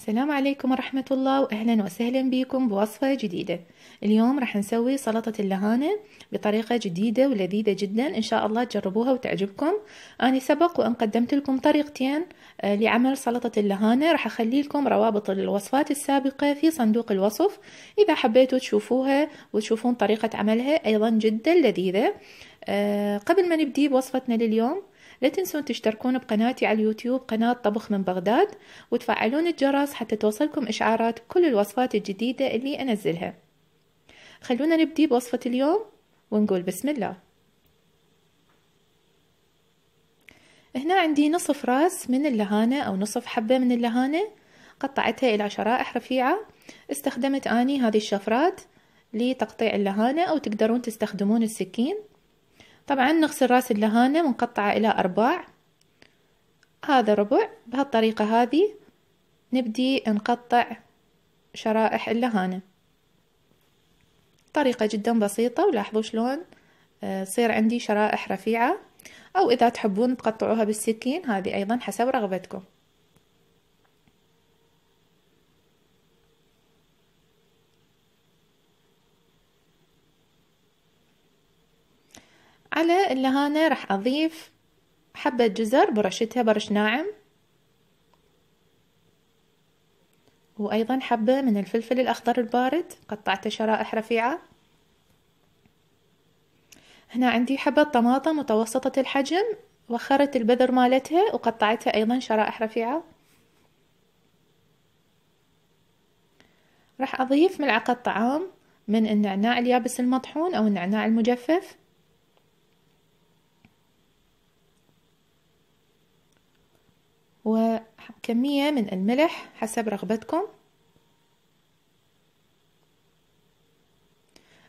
السلام عليكم ورحمة الله وأهلا وسهلا بكم بوصفة جديدة اليوم راح نسوي سلطة اللهانة بطريقة جديدة ولذيذة جدا إن شاء الله تجربوها وتعجبكم أنا سبق وأن قدمت لكم طريقتين آه، لعمل سلطة اللهانة راح أخلي لكم روابط الوصفات السابقة في صندوق الوصف إذا حبيتوا تشوفوها وتشوفون طريقة عملها أيضا جدا لذيذة آه، قبل ما نبدي بوصفتنا لليوم لا تنسون تشتركون بقناتي على اليوتيوب قناة طبخ من بغداد وتفعلون الجرس حتى توصلكم إشعارات كل الوصفات الجديدة اللي أنزلها خلونا نبدي بوصفة اليوم ونقول بسم الله هنا عندي نصف راس من اللهانة أو نصف حبة من اللهانة قطعتها إلى شرائح رفيعة استخدمت أني هذه الشفرات لتقطيع اللهانة أو تقدرون تستخدمون السكين طبعا نغسل راس اللهانة ونقطعه إلى أرباع هذا ربع بهالطريقة هذه نبدي نقطع شرائح اللهانة طريقة جدا بسيطة ولاحظوا شلون آه، تصير عندي شرائح رفيعة أو إذا تحبون تقطعوها بالسكين هذه أيضا حسب رغبتكم على اللهانة راح أضيف حبة جزر برشتها برش ناعم وأيضا حبة من الفلفل الأخضر البارد قطعته شرائح رفيعة هنا عندي حبة طماطم متوسطة الحجم وخرت البذر مالتها وقطعتها أيضا شرائح رفيعة راح أضيف ملعقة طعام من النعناع اليابس المطحون أو النعناع المجفف كمية من الملح حسب رغبتكم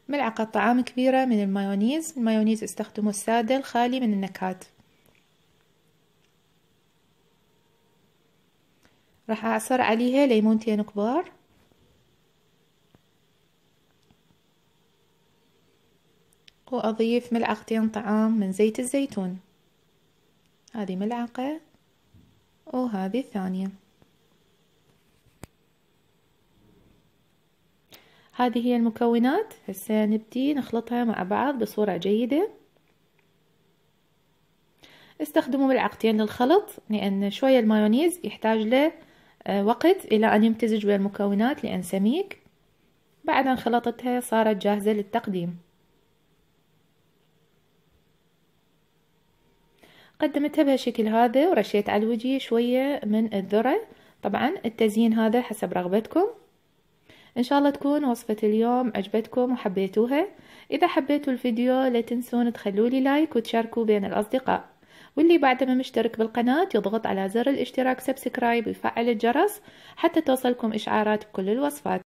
ملعقة طعام كبيرة من المايونيز المايونيز استخدموا السادة الخالي من النكهات راح أعصر عليها ليمونتين كبار وأضيف ملعقتين طعام من زيت الزيتون هذه ملعقة وهذه الثانية هذه هي المكونات هسه نبدي نخلطها مع بعض بصورة جيدة استخدموا ملعقتين للخلط لأن شوية المايونيز يحتاج له آه، وقت إلى أن يمتزج بين المكونات لأن سميك بعد أن خلطتها صارت جاهزة للتقديم قدمتها بهالشكل هذا ورشيت على الوجه شوية من الذرة طبعا التزيين هذا حسب رغبتكم ان شاء الله تكون وصفة اليوم عجبتكم وحبيتوها اذا حبيتوا الفيديو لا تنسون تخلوا لي لايك وتشاركوا بين الاصدقاء واللي بعد ما مشترك بالقناة يضغط على زر الاشتراك سبسكرايب ويفعل الجرس حتى توصلكم اشعارات بكل الوصفات